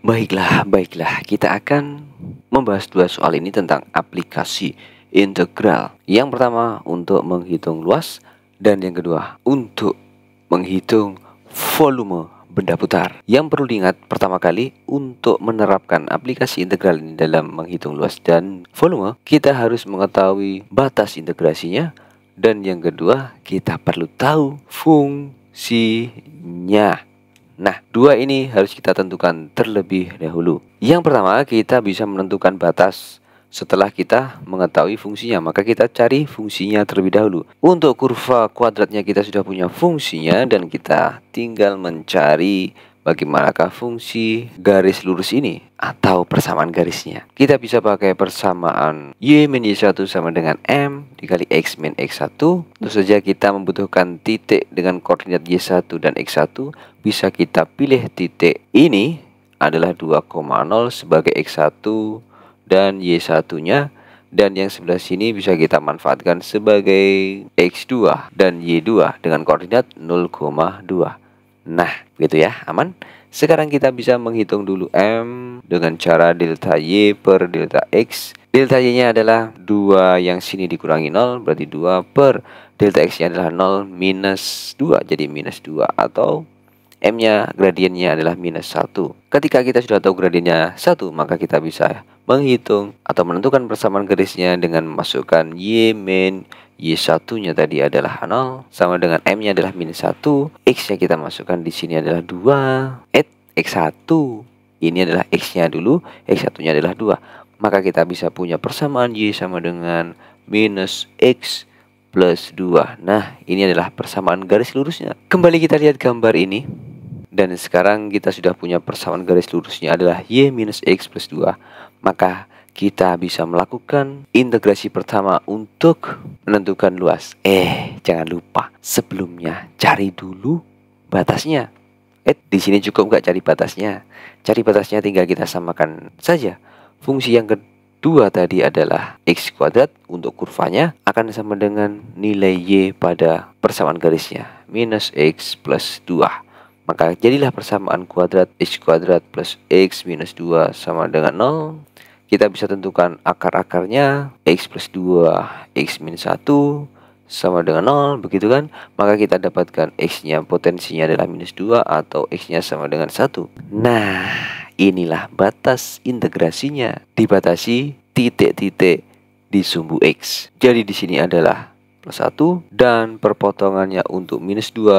Baiklah, baiklah, kita akan membahas dua soal ini tentang aplikasi integral. Yang pertama untuk menghitung luas dan yang kedua untuk menghitung volume benda putar. Yang perlu diingat pertama kali untuk menerapkan aplikasi integral ini dalam menghitung luas dan volume, kita harus mengetahui batas integrasinya dan yang kedua kita perlu tahu fungsinya. Nah, dua ini harus kita tentukan terlebih dahulu. Yang pertama, kita bisa menentukan batas setelah kita mengetahui fungsinya, maka kita cari fungsinya terlebih dahulu. Untuk kurva kuadratnya kita sudah punya fungsinya dan kita tinggal mencari bagaimanakah fungsi garis lurus ini atau persamaan garisnya. Kita bisa pakai persamaan Y min Y1 sama dengan M dikali X min X1. Tentu saja kita membutuhkan titik dengan koordinat Y1 dan X1. Bisa kita pilih titik ini adalah 2,0 sebagai X1 dan Y1-nya dan yang sebelah sini bisa kita manfaatkan sebagai X2 dan Y2 dengan koordinat 0,2. Nah, begitu ya, aman. Sekarang kita bisa menghitung dulu M dengan cara delta Y per delta X. Delta Y-nya adalah 2 yang sini dikurangi 0, berarti 2 per delta X-nya adalah 0 minus 2, jadi minus 2 atau M-nya gradiennya adalah minus 1. Ketika kita sudah tahu gradiennya 1, maka kita bisa menghitung atau menentukan persamaan garisnya dengan memasukkan Y min Y1-nya tadi adalah 0 sama dengan M-nya adalah minus 1 X-nya kita masukkan di sini adalah 2 at X1 ini adalah X-nya dulu X1-nya adalah 2 maka kita bisa punya persamaan Y sama dengan minus X plus 2 Nah ini adalah persamaan garis lurusnya Kembali kita lihat gambar ini dan sekarang kita sudah punya persamaan garis lurusnya adalah Y minus X plus 2. Maka kita bisa melakukan integrasi pertama untuk menentukan luas. Eh, jangan lupa sebelumnya cari dulu batasnya. Eh, di sini cukup nggak cari batasnya? Cari batasnya tinggal kita samakan saja. Fungsi yang kedua tadi adalah x kuadrat untuk kurvanya akan sama dengan nilai y pada persamaan garisnya minus x plus 2 maka jadilah persamaan kuadrat x kuadrat plus x minus 2 sama dengan 0. Kita bisa tentukan akar-akarnya x plus 2, x minus 1 sama dengan 0 begitu kan maka kita dapatkan x-nya potensinya adalah minus 2 atau x-nya sama dengan 1 nah inilah batas integrasinya dibatasi titik-titik di sumbu x jadi di sini adalah plus 1 dan perpotongannya untuk minus 2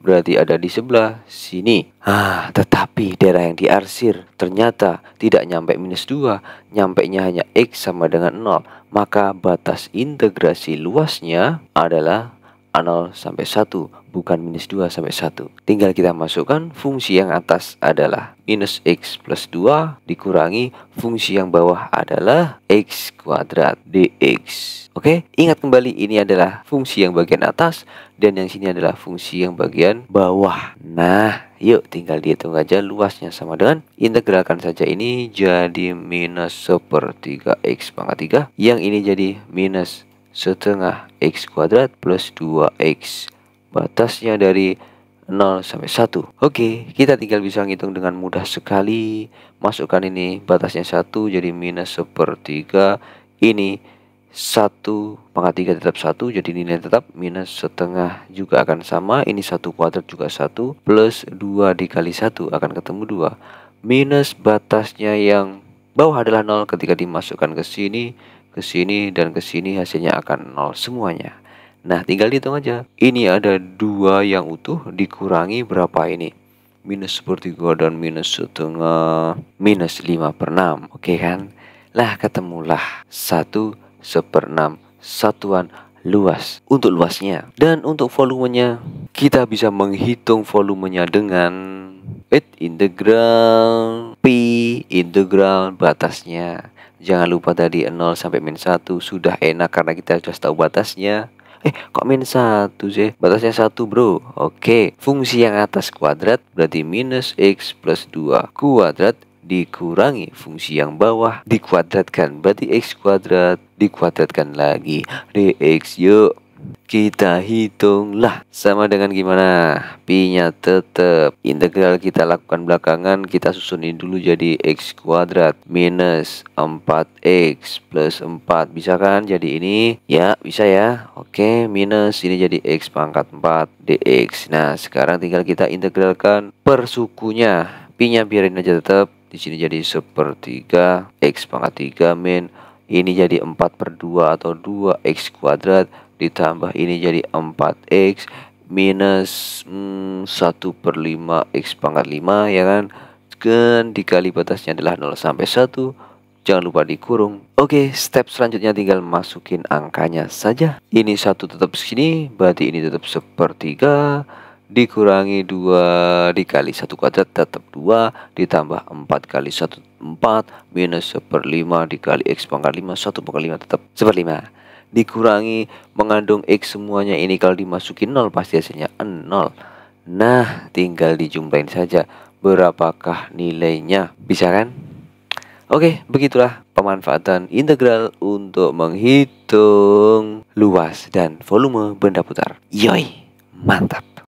berarti ada di sebelah sini. Ah, tetapi daerah yang diarsir ternyata tidak nyampe minus 2, nya hanya X sama dengan 0. Maka batas integrasi luasnya adalah 0 sampai 1 bukan minus 2 sampai 1 tinggal kita masukkan fungsi yang atas adalah minus x plus 2 dikurangi fungsi yang bawah adalah x kuadrat dx Oke, ingat kembali ini adalah fungsi yang bagian atas dan yang sini adalah fungsi yang bagian bawah. Nah, yuk tinggal dihitung aja luasnya sama dengan integralkan saja ini jadi minus sepertiga x pangkat 3. Yang ini jadi minus setengah x kuadrat plus 2x batasnya dari 0 sampai 1 Oke kita tinggal bisa ngitung dengan mudah sekali masukkan ini batasnya 1 jadi minus sepertiga ini 1 pangkat 3 tetap 1 jadi nilai tetap minus setengah juga akan sama ini 1 kuadrat juga 1 plus 2 dikali 1 akan ketemu 2 minus batasnya yang bawah adalah 0 ketika dimasukkan ke sini ke sini dan ke sini hasilnya akan nol semuanya. Nah, tinggal dihitung aja. Ini ada dua yang utuh dikurangi berapa ini? Minus sepertiga dan minus setengah minus 5 per 6. Oke kan? Lah ketemulah satu seper 6 satuan luas untuk luasnya. Dan untuk volumenya, kita bisa menghitung volumenya dengan it integral pi integral batasnya Jangan lupa tadi 0 sampai min 1 sudah enak karena kita sudah tahu batasnya. Eh, kok min 1 sih? Batasnya 1, bro. Oke, fungsi yang atas kuadrat berarti minus x plus 2 kuadrat dikurangi fungsi yang bawah dikuadratkan berarti x kuadrat dikuadratkan lagi dx yuk kita hitunglah sama dengan gimana nya tetap integral kita lakukan belakangan kita susunin dulu jadi x kuadrat minus 4x plus 4 bisa kan jadi ini ya bisa ya oke minus ini jadi x pangkat 4 dx nah sekarang tinggal kita integralkan persukunya nya biarin aja tetap di sini jadi sepertiga x pangkat 3 min ini jadi 4 per 2 atau 2x kuadrat ditambah ini jadi 4x minus hmm, 1 per 5 x pangkat 5 ya kan dan dikali batasnya adalah 0 sampai 1 jangan lupa dikurung oke step selanjutnya tinggal masukin angkanya saja ini satu tetap sini berarti ini tetap sepertiga dikurangi 2 dikali 1 kuadrat tetap 2 ditambah 4 kali 1 4 minus 1 per 5 dikali x pangkat 5 1 pangkat 5 tetap 1 per 5 dikurangi mengandung X semuanya ini kalau dimasukin 0 pasti hasilnya 0 nah tinggal dijumlahin saja berapakah nilainya bisa kan Oke begitulah pemanfaatan integral untuk menghitung luas dan volume benda putar yoi mantap